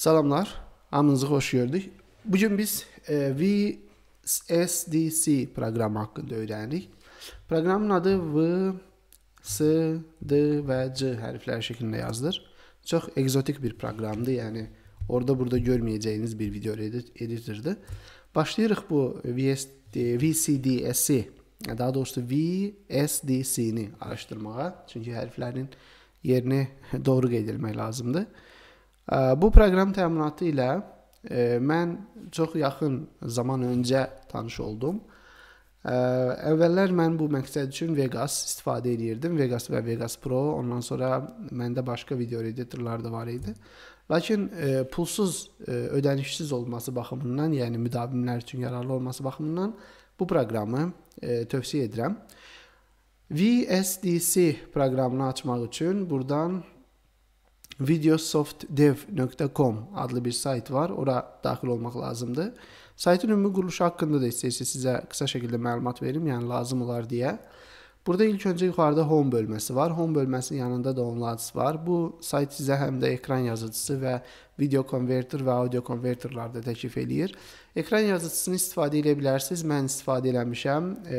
Salamlar, hamınızı xoş gördük. Bu gün biz e, VSDC proqramı haqqında öyrənirik. Proqramın adı V, S, D və C hərfləri şəklində yazılır. Çox egzotik bir proqramdır, yəni orada burada görməyəcəyiniz bir video edit editordur. Başlayırıq bu VSD, VCDS'i, daha doğrusu VSDC-ni araşdırmağa, çünki hərflərin yerini doğru qeyd etmək lazımdır. Bu proqram təminatı ilə e, mən çox yaxın zaman öncə tanış oldum. Əvvəllər mən bu məqsəd üçün Vegas istifadə edirdim. Vegas və Vegas Pro, ondan sonra məndə başqa video editorlar da var idi. Lakin e, pulsuz, e, ödənişsiz olması baxımından, yəni müdavimlər üçün yararlı olması baxımından bu proqramı e, tövsiyə edirəm. VSDC proqramını açmaq üçün burdan videosoftdev.com adlı bir sayt var. Ora daxil olmaq lazımdır. Saytın ümumi quruluşu haqqında da istəyirsiniz sizə qısa şəkildə məlumat verim, yəni lazım olar deyə. Burada ilk öncə yuxarıda home bölməsi var. Home bölməsinin yanında da onlads var. Bu sayt sizə həm də ekran yazıcısı və video konverter və audio konverterlarda təklif eləyir. Ekran yazıcısını istifadə edə bilərsiniz. Mən istifadə eləmişəm. E,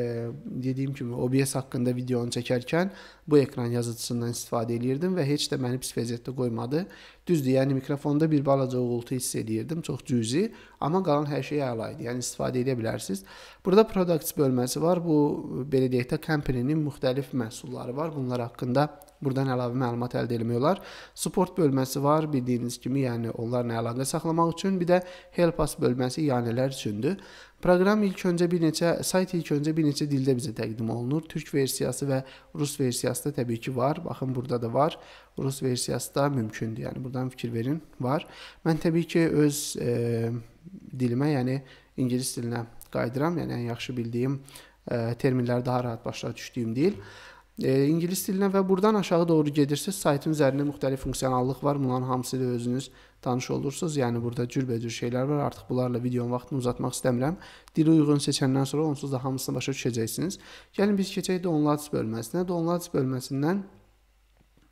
dediyim kimi OBS haqqında videonu çəkərkən bu ekran yazıcısından istifadə eləyirdim və heç də məni pis vəziyyətdə qoymadı. Düzdür, yəni mikrofonda bir balaca uğultu hiss eləyirdim, çox cüzi, amma qalan hər şey əla idi. Yəni istifadə edə bilərsiniz. Burada products bölməsi var. Bu belə deyək də company-nin müxtəlif məhsulları var. Bunlar haqqında Burdan əlavə məlumat əldə etmək olar. Support bölməsi var, bildiyiniz kimi, yəni onlarla əlaqə saxlamaq üçün, bir də help us bölməsi yanələr üçündür. Proqram ilk öncə bir neçə sayt ilk öncə bir neçə dildə bizə təqdim olunur. Türk versiyası və rus versiyası da təbii ki var. Baxın burada da var. Rus versiyası da mümkündür. Yəni burdan fikir verin, var. Mən təbii ki öz e, dilimə, yəni ingilis dilinə qayıdıram. Yəni ən yaxşı bildiyim e, terminləri daha rahat başa düşdüyüm dil. E, ingilis dilinə və buradan aşağı doğru gedirsiniz, saytın üzərində müxtəlif funksionallıq var. Bunların hamısı ilə özünüz tanış olursunuz. Yəni burada cürbəcür şeylər var. Artıq bunlarla videonun vaxtını uzatmaq istəmirəm. Dili uyğun seçəndən sonra onsuz da hamısını başa düşəcəksiniz. Gəlin biz keçək Downloads bölməsinə. Downloads bölməsindən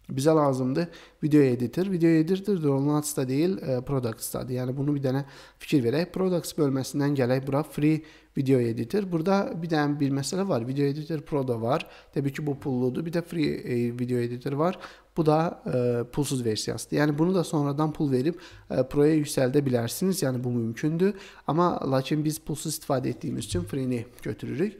bize lazımdı video editor. Video editor downloads da değil, e, products-dadır. Yəni bunu bir dənə fikir verək. Products bölmesinden gələk bura free video editor. Burada bir dənə bir mesele var. Video editor pro da var. tabii ki, bu pulludur. Bir de free e, video editor var. Bu da e, pulsuz versiyasıdır. yani bunu da sonradan pul verip e, proya yüksəldə bilərsiniz. bu mümkündü ama lakin biz pulsuz istifade ettiğimiz için free'ni götürürük.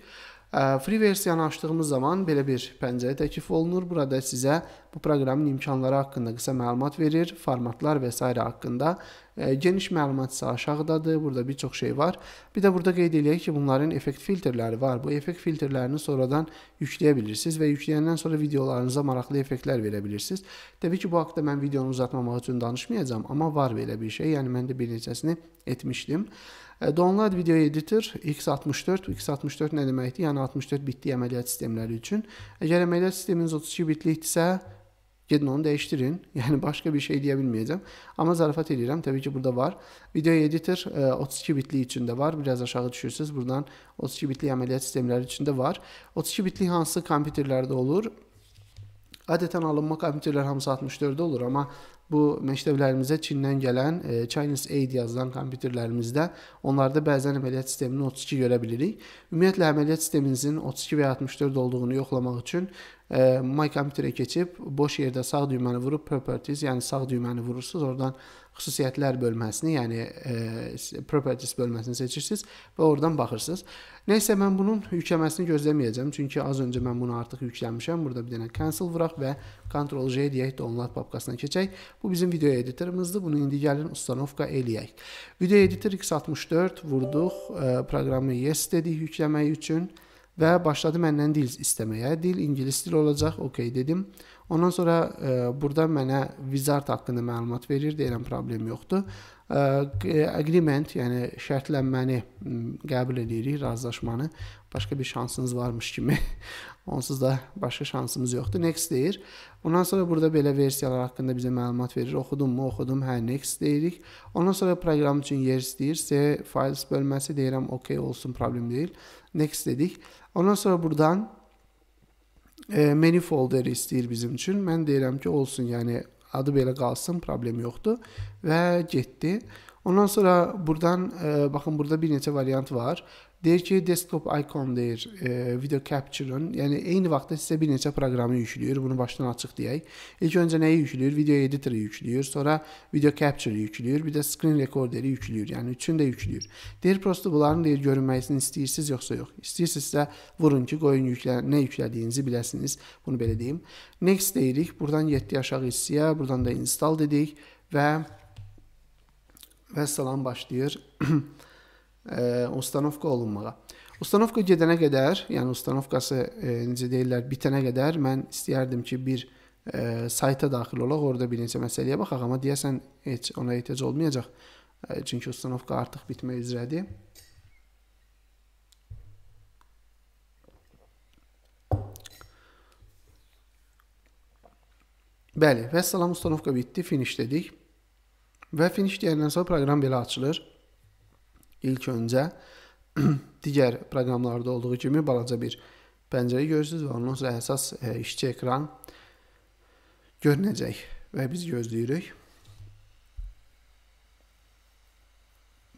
Free versiyanı açdığımız zaman belə bir pəncərə təklif olunur. Burada sizə bu proqramın imkanları haqqında qısa məlumat verir, formatlar və s. haqqında. Geniş məlumat isə aşağıdadır. Burada bir çox şey var. Bir də burada qeyd eləyək ki, bunların effekt filtrləri var. Bu effekt filtrlərini sonradan yükləyə bilirsiniz və yükləyəndən sonra videolarınıza maraqlı effektlər verə bilirsiniz. Təbii ki, bu haqqda mən videonu uzatmamaq üçün danışmayacağam, amma var belə bir şey. Yəni mən də bir neçəsini etmişdim. E, download Video Editor x64, x64 nə deməkdir? yani 64 bitli əməliyyat sistemleri için. Eğer əməliyyat sisteminiz 32 bitlikdirsə, Gedin onu değiştirin. Yani başka bir şey diyebilmeyeceğim. Ama zarafat ediyorum. Tabii ki burada var. Video editor 32 e, bitli için de var. Biraz aşağı düşürsünüz. Buradan 32 bitli ameliyat sistemleri için de var. 32 bitli hansı kompüterlerde olur? Adətən alınma kompüterlər hamısı 64-də olur, ama bu məktəblərimizə Çindən gələn e, Chinese Aid yazılan kompüterlərimizdə onlarda bəzən əməliyyat sistemini 32 görə bilirik. Ümumiyyətlə əməliyyat sisteminizin 32 və ya 64 olduğunu yoxlamaq üçün e, My Computerə keçib boş yerdə sağ düyməni vurub properties, yəni sağ düyməni vurursunuz. Oradan xüsusiyyətlər bölməsini, yəni e, properties bölməsini seçirsiniz və oradan baxırsınız. Nəysə mən bunun yükləməsini gözləməyəcəm, çünki az öncə mən bunu artıq yükləmişəm. Burada bir dənə cancel vuraq və Ctrl J deyək download papkasına keçək. Bu bizim video editorımızdır. Bunu indi gəlin ustanovka eləyək. Video editor x64 vurduq, e, proqramı yes dedik yükləmək üçün və başladı məndən dil istəməyə. Dil ingilis dili olacaq. OK dedim. Ondan sonra e, burada mənə Wizard haqqında məlumat verir, deyirəm problem yoxdur. E, agreement, yəni şərtlənməni qəbul edirik, razılaşmanı. Başqa bir şansınız varmış kimi. Onsuz da başqa şansımız yoxdur. Next deyir. Ondan sonra burada belə versiyalar haqqında bizə məlumat verir. Oxudummu? Oxudum. Hə, next deyirik. Ondan sonra proqram üçün yer istəyir. C files bölməsi deyirəm, OK olsun, problem deyil. Next dedik. Ondan sonra buradan e, menu folderi istəyir bizim üçün. Mən deyirəm ki, olsun, yəni adı belə qalsın, problem yoxdur və getdi. Ondan sonra burdan e, baxın burada bir neçə variant var. Deyir ki, desktop icon deyir, e, video capture-ın, yəni eyni vaxtda sizə bir neçə proqramı yükləyir. Bunu başdan açıq deyək. İlk öncə nəyi yükləyir? Video editor yükləyir, sonra video capture yükləyir, bir də screen recorder-i yükləyir. Yəni üçünü də yükləyir. Deyir, prosto bunların deyir görünməsini istəyirsiniz yoxsa yox? İstəyirsinizsə vurun ki, qoyun yüklə, nə yüklədiyinizi biləsiniz. Bunu belə deyim. Next deyirik. Burdan 7 aşağı hissəyə, burdan da install dedik və və salam başlayır. ustanovka olunmağa. Ustanovka gedənə qədər, yəni ustanovkası e, necə deyirlər, bitənə qədər mən istəyərdim ki, bir e, sayta daxil olaq, orada bir neçə məsələyə baxaq, amma deyəsən heç ona ehtiyac olmayacaq. E, çünki ustanovka artıq bitmək üzrədir. Bəli, vəssalam ustanovka bitdi, finish dedik. Və finish deyəndən sonra proqram belə açılır. İlk öncə digər proqramlarda olduğu kimi balaca bir pəncərə görürsünüz və ondan sonra əsas e, işçi ekran görünəcək və biz gözləyirik.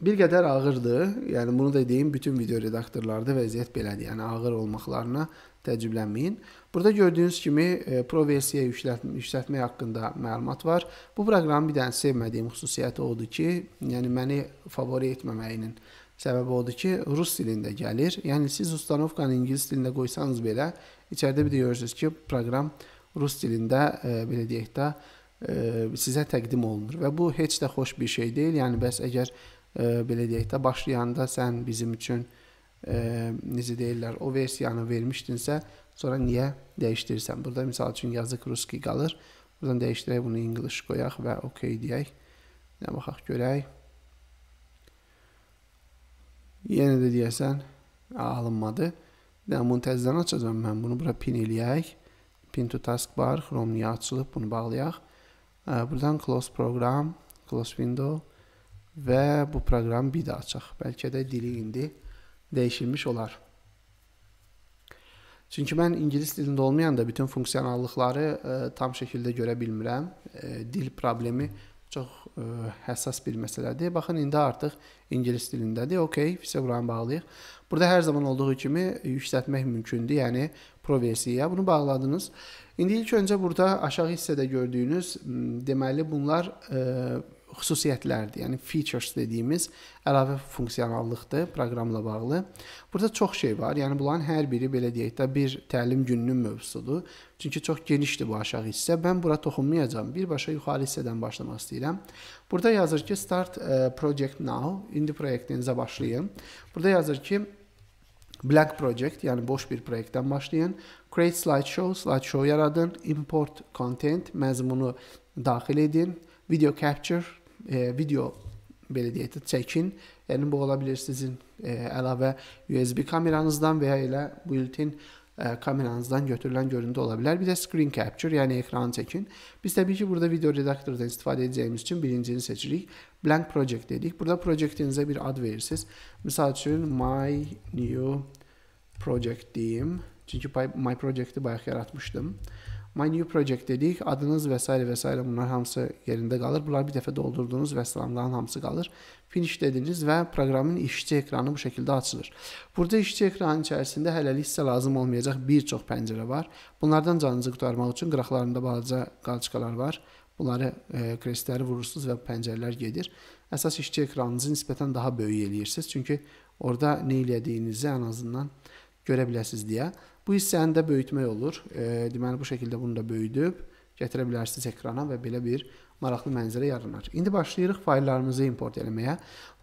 bir qədər ağırdır. Yəni bunu da deyim, bütün video redaktorlarda vəziyyət belədir. Yəni ağır olmaqlarına təəccüblənməyin. Burada gördüyünüz kimi e, Pro versiya yüksəltmək haqqında məlumat var. Bu proqramın bir dənə sevmədiyim xüsusiyyəti odur ki, yəni məni favori etməməyinin səbəbi odur ki, rus dilində gəlir. Yəni siz ustanovkanı ingilis dilində qoysanız belə, içəridə bir də görürsüz ki, proqram rus dilində e, belə deyək də e, sizə təqdim olunur və bu heç də xoş bir şey deyil. Yəni bəs əgər e, belə deyək də başlayanda sən bizim üçün e, necə deyirlər o versiyanı vermişdinsə, sonra niyə dəyişdirirsən? Burada məsəl üçün yazıq ruski qalır. Buradan dəyişdirək bunu English qoyaq və OK deyək. Nə baxaq görək. Yenə də deyəsən alınmadı. Yəni bunu təzədən açacağam mən. Bunu bura pin eləyək. Pin to taskbar Chrome-niyə açılıb bunu bağlayaq. E, buradan close program, close window və bu proqramı bir daha açaq. Bəlkə də dili indi dəyişilmiş olar. Çünki mən ingilis dilində olmayanda bütün funksionallıqları ə, e, tam şəkildə görə bilmirəm. Ə, e, dil problemi çox ə, e, həssas bir məsələdir. Baxın indi artıq ingilis dilindədir. OK, isə buranı bağlayıq. Burada hər zaman olduğu kimi yüksəltmək mümkündür. Yəni pro versiya. Bunu bağladınız. İndi ilk öncə burada aşağı hissədə gördüyünüz deməli bunlar ə, xüsusiyyətlərdir. Yəni features dediyimiz əlavə funksionallıqdır proqramla bağlı. Burada çox şey var. Yəni bunların hər biri belə deyək də bir təlim gününün mövzusudur. Çünki çox genişdir bu aşağı hissə. Mən bura toxunmayacağam. Birbaşa yuxarı hissədən başlamaq istəyirəm. Burada yazır ki, start e, project now. İndi proyektinizə başlayın. Burada yazır ki, Black Project, yəni boş bir proyektdən başlayın. Create slideshow, slideshow yaradın. Import content, məzmunu daxil edin. Video capture, e, video belə deyək də bu olabilir sizin e, əlavə USB kameranızdan veya ile built-in e, kameranızdan götürülən görüntü olabilir. Bir de screen capture, yani ekranı çəkin. Biz tabii ki, burada video redaktordan istifadə edeceğimiz için birincini seçirik. Blank project dedik. Burada projectinizə bir ad verirsiniz. Məsəl için my new project deyim. Çünkü my projecti bayaq yaratmıştım. My new project dedik, adınız və s. və s. bunlar hamısı yerində qalır. Bunları bir dəfə doldurduğunuz və salamların hamısı qalır. Finish dediniz və proqramın işçi ekranı bu şəkildə açılır. Burada işçi ekranı içərisində hələlik sizə lazım olmayacaq bir çox pəncərə var. Bunlardan canınızı qurtarmaq üçün qıraqlarında balaca qalçıqalar var. Bunları e, kresləri vurursunuz və pəncərələr gedir. Əsas işçi ekranınızı nisbətən daha böyük eləyirsiniz. Çünki orada nə elədiyinizi ən azından görə biləsiniz deyə. Bu hissəni də böyütmək olur. E, deməli bu şəkildə bunu da böyüdüb gətirə bilərsiniz ekrana və belə bir maraqlı mənzərə yaranar. İndi başlayırıq fayllarımızı import etməyə.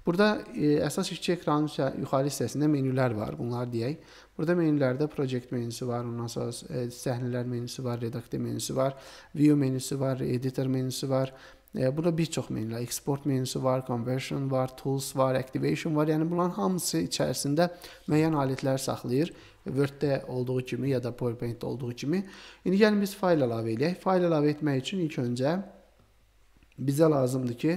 Burada e, əsas işçi ekranının yuxarı hissəsində menülər var. Bunlar deyək. Burada menülərdə project menüsü var, ondan sonra e, səhnələr menüsü var, redaktor menüsü var, view menüsü var, editor menüsü var. E, burada bir çox menülər, export menüsü var, conversion var, tools var, activation var. Yəni bunların hamısı içərisində müəyyən alətlər saxlayır. Word-də olduğu kimi ya da PowerPoint-də olduğu kimi. İndi gəlin biz fayl əlavə eləyək. Fayl əlavə etmək üçün ilk öncə bizə lazımdır ki,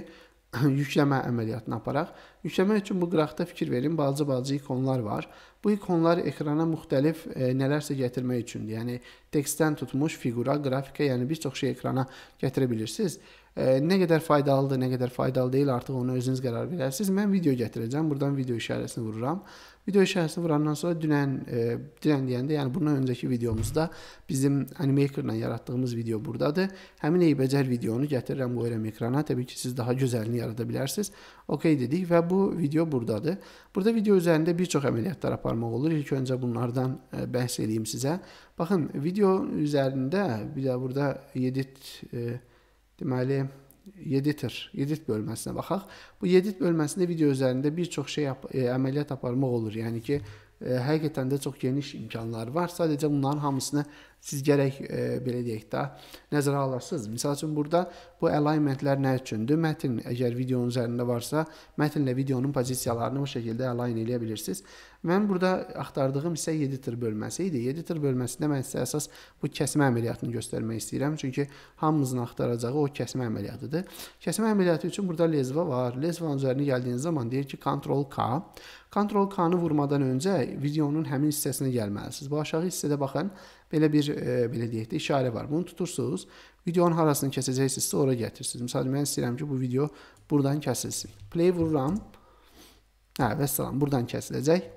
yükləmə əməliyyatını aparaq. Yükləmək üçün bu qıraqda fikir verin, balaca-balaca ikonlar var. Bu ikonlar ekrana müxtəlif e, nələrsə gətirmək üçündür. Yəni, tekstdən tutmuş figura, qrafikə, yəni bir çox şey ekrana gətirə bilirsiniz. E, nə qədər faydalıdır, nə qədər faydalı deyil, artıq ona özünüz qərar verərsiniz. Mən video gətirəcəm, buradan video işarəsini vururam. Video işarəsi vurandan sonra dünən e, dünən deyəndə, yəni bundan öncəki videomuzda bizim Animaker-la yaratdığımız video burdadır. Həmin eybəcər videonu gətirirəm qoyuram ekrana. Təbii ki, siz daha gözəlini yarada bilərsiniz. OK dedik və bu video burdadır. Burada video üzərində bir çox əməliyyatlar aparmaq olur. İlk öncə bunlardan e, bəhs edeyim sizə. Baxın, video üzərində bir də burada edit e, deməli Yeditir, yedit bölməsinə baxaq. Bu yedit bölməsində video üzərində bir çox şey ə, e, əməliyyat aparmaq olur. Yəni ki, E, həqiqətən də çox geniş imkanlar var. Sadəcə bunların hamısını siz gərək e, belə deyək də nəzərə alarsınız. Məsəl üçün burada bu alignmentlər nə üçündür? Mətn əgər videonun üzərində varsa, mətnlə videonun pozisiyalarını bu şəkildə align eləyə bilirsiniz. Mən burada axtardığım isə editor bölməsi idi. Editor bölməsində mən sizə əsas bu kəsmə əməliyyatını göstərmək istəyirəm, çünki hamımızın axtaracağı o kəsmə əməliyyatıdır. Kəsmə əməliyyatı üçün burada lezva var. Lezvanın üzərinə gəldiyiniz zaman deyir ki, Ctrl K Ctrl K-nı vurmadan öncə videonun həmin hissəsinə gəlməlisiniz. Bu aşağı hissədə baxın, belə bir e, belə deyək də işarə var. Bunu tutursunuz, videonun harasını kəsəcəksinizsə ora gətirirsiniz. Məsələn mən istəyirəm ki, bu video buradan kəsilsin. Play vururam. Hə, vəssalam, buradan kəsiləcək.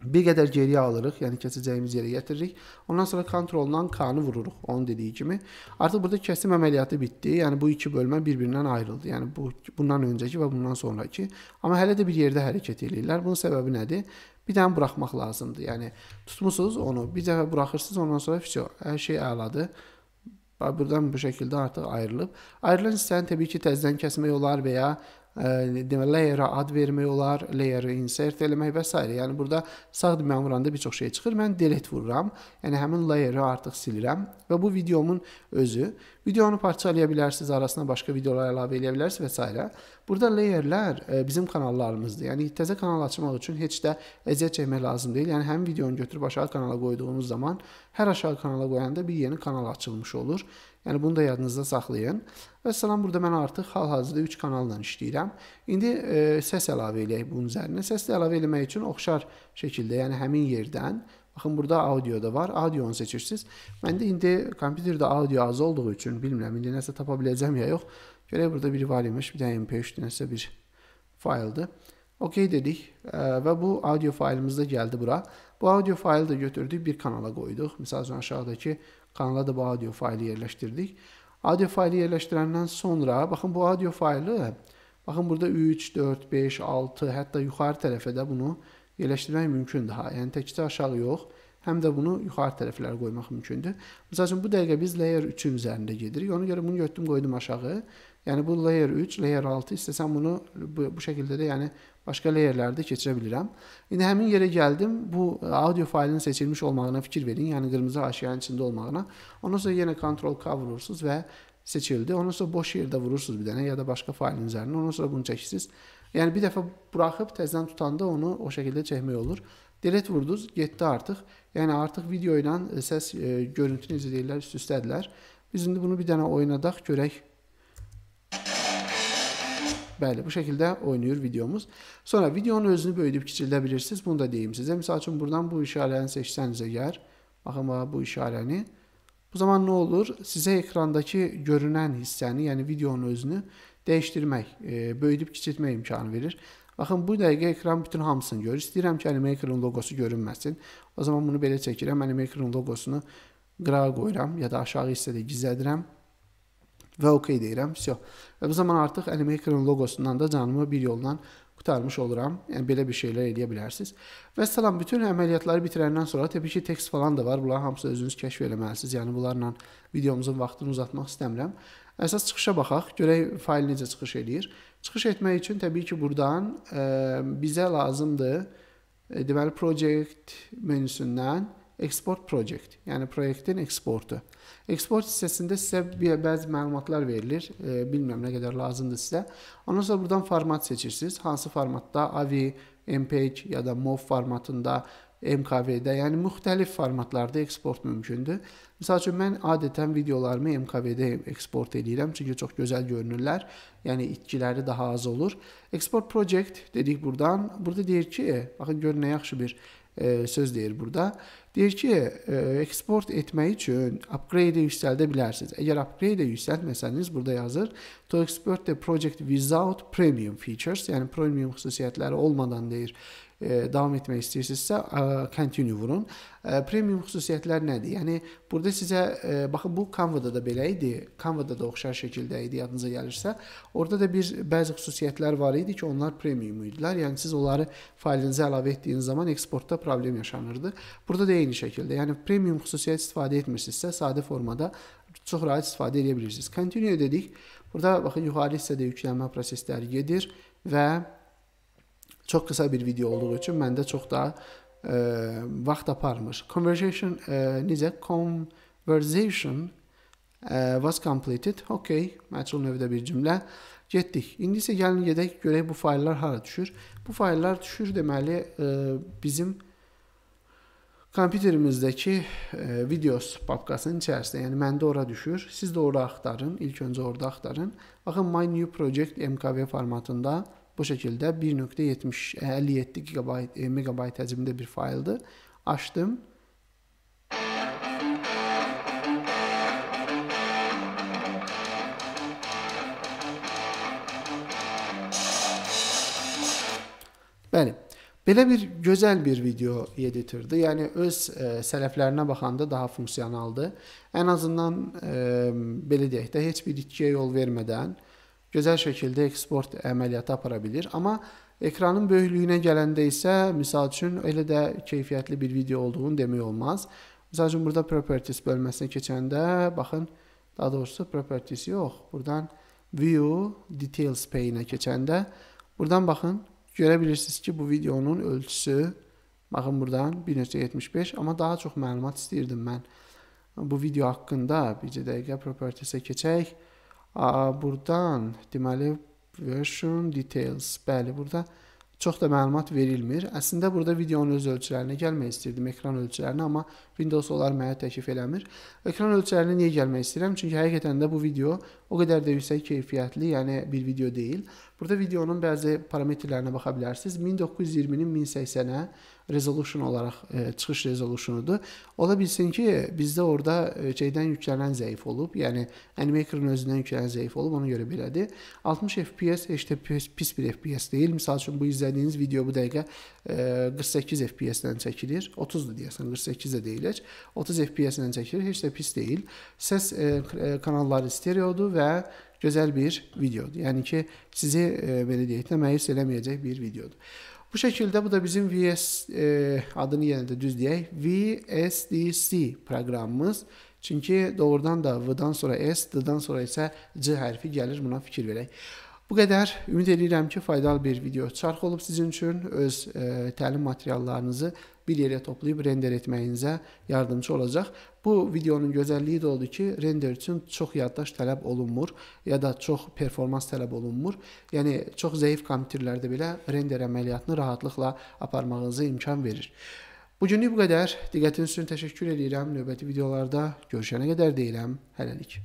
Bir qədər geriyə alırıq, yəni keçəcəyimiz yerə gətiririk. Ondan sonra kontroldan K-nı vururuq, onun dediyi kimi. Artıq burada kəsim əməliyyatı bitdi. Yəni bu iki bölmə bir-birindən ayrıldı. Yəni bu bundan öncəki və bundan sonrakı. Amma hələ də bir yerdə hərəkət eləyirlər. Bunun səbəbi nədir? Bir dənə buraxmaq lazımdır. Yəni tutmusunuz onu, bir dəfə buraxırsınız, ondan sonra fəsyo, hər şey əladır. Buradan bu şəkildə artıq ayrılıb. Ayrılan hissəni təbii ki, təzədən kəsmək olar və ya demə layerə ad vermək olar, layerə insert eləmək və s. Yəni burada sağ düyməni vuranda bir çox şey çıxır. Mən delete vururam. Yəni həmin layerə artıq silirəm və bu videomun özü Videonu parçalaya bilərsiniz, arasına başqa videolar əlavə edə bilərsiniz və s. Burada layerlər e, bizim kanallarımızdır. Yəni təzə kanal açmaq üçün heç də əziyyət çəkmək lazım deyil. Yəni həmin videonu götürüb aşağı kanala qoyduğunuz zaman hər aşağı kanala qoyanda bir yeni kanal açılmış olur. Yəni bunu da yadınızda saxlayın. Və salam burada mən artıq hal-hazırda 3 kanalla işləyirəm. İndi e, səs əlavə eləyək bunun üzərinə. Səs də əlavə eləmək üçün oxşar şəkildə, yəni həmin yerdən Baxın burada audio da var. Audionu seçirsiniz. Məndə indi kompüterdə audio az olduğu üçün bilmirəm indi nəsə tapa biləcəm ya yox. Görək burada biri var imiş. Bir də MP3 nəsə bir fayldır. OK dedik və bu audio faylımız da gəldi bura. Bu audio faylı da götürdük, bir kanala qoyduq. Məsəl üçün aşağıdakı kanala da bu audio faylı yerləşdirdik. Audio faylı yerləşdirəndən sonra baxın bu audio faylı baxın burada 3, 4, 5, 6 hətta yuxarı tərəfə də bunu yerləşdirdik yerləşdirmək mümkündür ha. Yəni təkcə aşağı yox, həm də bunu yuxarı tərəflərə qoymaq mümkündür. Məsəl üçün bu dəqiqə biz layer 3-ün üzərində gedirik. Ona görə bunu götürdüm, qoydum aşağı. Yəni bu layer 3, layer 6 istəsəm bunu bu, bu şəkildə də yəni başqa layerlərdə keçirə bilirəm. İndi həmin yerə gəldim. Bu e, audio faylının seçilmiş olmağına fikir verin. Yəni qırmızı haşiyanın içində olmağına. Ondan sonra yenə Ctrl K vurursunuz və seçildi. Ondan sonra boş yerdə vurursunuz bir dənə ya da başqa failin üzərinə. Ondan sonra bunu çəkirsiniz. Yəni bir dəfə buraxıb təzədən tutanda onu o şəkildə çəkmək olur. Delete vurdunuz, getdi artıq. Yəni artıq video ilə e, səs e, görüntü necə deyirlər üst-üstədirlər. Biz indi bunu bir dənə oynadaq görək. Bəli, bu şəkildə oynayır videomuz. Sonra videonun özünü böyüdüb kiçildə bilirsiniz. Bunu da deyim sizə. Məsəl üçün buradan bu işarəni seçsəniz əgər, baxın bax bu işarəni Bu zaman nə olur? Sizə ekrandakı görünən hissəni, yəni videonun özünü dəyişdirmək, e, böyüdüb kiçiltmək imkanı verir. Baxın, bu dəqiqə ekran bütün hamısını görür. İstəyirəm ki, Animaker'ın loqosu görünməsin. O zaman bunu belə çəkirəm. Animaker'ın loqosunu qırağa qoyuram ya da aşağı hissədə gizlədirəm və OK deyirəm. Vəsyo. Və bu zaman artıq Animaker'ın loqosundan da canımı bir yoldan qurtarmış oluram. Yəni belə bir şeylər eləyə bilərsiniz. Və salam bütün əməliyyatları bitirəndən sonra təbii ki, tekst falan da var. Bunların hamısı özünüz kəşf eləməlisiniz. Yəni bunlarla videomuzun vaxtını uzatmaq istəmirəm. Əsas çıxışa baxaq, görək fayl necə çıxış eləyir. Çıxış etmək üçün təbii ki, burdan ə, bizə lazımdır e, deməli project menüsündən Export project, yəni proyektin eksportu. Eksport hissəsində sizə bəzi məlumatlar verilir, e, bilmirəm nə qədər lazımdır sizə. Ondan sonra buradan format seçirsiniz. Hansı formatda? AVI, MPEG ya da MOV formatında MKV-də, yəni müxtəlif formatlarda eksport mümkündür. Məsəl üçün mən adətən videolarımı MKV-də eksport edirəm, çünki çox gözəl görünürlər. Yəni itkiləri daha az olur. Export project dedik burdan. Burada deyir ki, e, baxın gör nə yaxşı bir E, söz deyir burada. Deyir ki, eksport etmək üçün upgrade yüksəldə bilərsiniz. Əgər upgrade yüksəltməsəniz, burada yazır, to export the project without premium features, yəni premium xüsusiyyətləri olmadan deyir, E, davam etmək istəyirsinizsə, e, continue vurun. E, premium xüsusiyyətlər nədir? Yəni burada sizə baxın bu Canva-da da belə idi. Canva-da da oxşar şəkildə idi, yadınıza gəlirsə. Orada da bir bəzi xüsusiyyətlər var idi ki, onlar premium idilər. Yəni siz onları faylinizə əlavə etdiyiniz zaman eksportda problem yaşanırdı. Burada da eyni şəkildə. Yəni premium xüsusiyyət istifadə etmirsinizsə, sadə formada çox rahat istifadə edə bilirsiniz. Continue dedik. Burada baxın yuxarı hissədə yüklənmə prosesləri gedir və Çox qısa bir video olduğu üçün məndə çox da ə, e, vaxt aparmır. Conversation ə, e, necə? Conversation ə, e, was completed. Okay, məchul növdə bir cümlə. Getdik. İndi isə gəlin gedək görək bu fayllar hara düşür. Bu fayllar düşür deməli ə, bizim kompüterimizdəki e, videos papkasının içərisində, yəni məndə ora düşür. Siz də ora axtarın, ilk öncə orada axtarın. Baxın My New Project MKV formatında Bu şəkildə 1.57 GB e, megabayt həcmində bir fayldır. Açdım. Bəli. Belə bir gözəl bir video editordur. Yəni öz ə, e, sələflərinə baxanda daha funksionaldır. Ən azından ə, e, belə deyək də heç bir itkiyə yol vermədən gözəl şəkildə eksport əməliyyatı apara bilir. Amma ekranın böyüklüyünə gələndə isə misal üçün elə də keyfiyyətli bir video olduğunu demək olmaz. Məsəl üçün burada properties bölməsinə keçəndə baxın, daha doğrusu properties yox. Burdan view details pane-ə keçəndə burdan baxın, görə bilirsiniz ki, bu videonun ölçüsü baxın burdan 1.75, amma daha çox məlumat istəyirdim mən bu video haqqında. Bircə dəqiqə properties-ə keçək. Burdan deməli version details. Bəli, burada çox da məlumat verilmir. Əslində burada videonun öz ölçülərinə gəlmək istirdim, ekran ölçülərinə, amma Windows onlar mənə təklif eləmir. Ekran ölçülərinə niyə gəlmək istəyirəm? Çünki həqiqətən də bu video o qədər də yüksək keyfiyyətli, yəni bir video deyil. Burada videonun bəzi parametrlərinə baxa bilərsiniz. 1920-nin 1080-ə resolution olaraq e, çıxış resolutionudur. Ola bilsin ki, bizdə orada e, şeydən yüklənən zəif olub, yəni Animaker'ın özündən yüklənən zəif olub, ona görə belədir. 60 FPS heç də pis bir FPS deyil. Məsəl üçün bu izlədiyiniz video bu dəqiqə e, 48 FPS-dən çəkilir. 30-dur deyəsən, 48 də deyilir. 30 FPS-dən çəkilir, heç də pis deyil. Səs e, e, kanalları stereodur və gözəl bir videodur. Yəni ki, sizi e, belə deyək də məyus eləməyəcək bir videodur. Bu şəkildə bu da bizim VS e, adını yenə də düz deyək, VSDC proqramımız. Çünki doğrudan da V-dan sonra S, D-dan sonra isə C hərfi gəlir. Buna fikir verək. Bu qədər. Ümid edirəm ki, faydalı bir video çarx olub sizin üçün. Öz e, təlim materiallarınızı bir yerə toplayıb render etməyinizə yardımcı olacaq. Bu videonun gözəlliyi də oldu ki, render üçün çox yaddaş tələb olunmur ya da çox performans tələb olunmur. Yəni çox zəif kompüterlərdə belə render əməliyyatını rahatlıqla aparmağınıza imkan verir. Bu günlük bu qədər. Diqqətiniz üçün təşəkkür edirəm. Növbəti videolarda görüşənə qədər deyiləm. Hələlik.